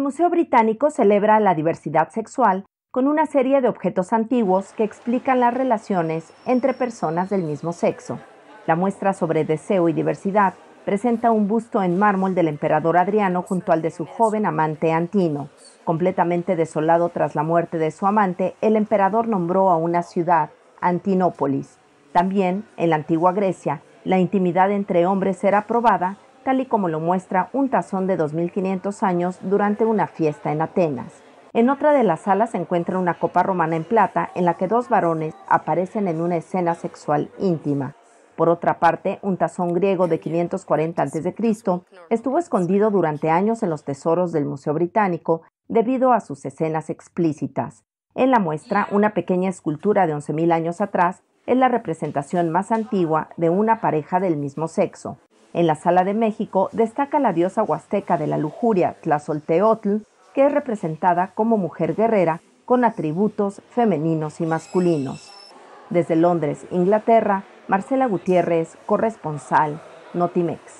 El Museo Británico celebra la diversidad sexual con una serie de objetos antiguos que explican las relaciones entre personas del mismo sexo. La muestra sobre deseo y diversidad presenta un busto en mármol del emperador Adriano junto al de su joven amante Antino. Completamente desolado tras la muerte de su amante, el emperador nombró a una ciudad, Antinópolis. También, en la antigua Grecia, la intimidad entre hombres era probada tal y como lo muestra un tazón de 2.500 años durante una fiesta en Atenas. En otra de las salas se encuentra una copa romana en plata en la que dos varones aparecen en una escena sexual íntima. Por otra parte, un tazón griego de 540 a.C. estuvo escondido durante años en los tesoros del Museo Británico debido a sus escenas explícitas. En la muestra, una pequeña escultura de 11.000 años atrás es la representación más antigua de una pareja del mismo sexo. En la Sala de México destaca la diosa huasteca de la lujuria, Tlazolteotl, que es representada como mujer guerrera con atributos femeninos y masculinos. Desde Londres, Inglaterra, Marcela Gutiérrez, corresponsal, Notimex.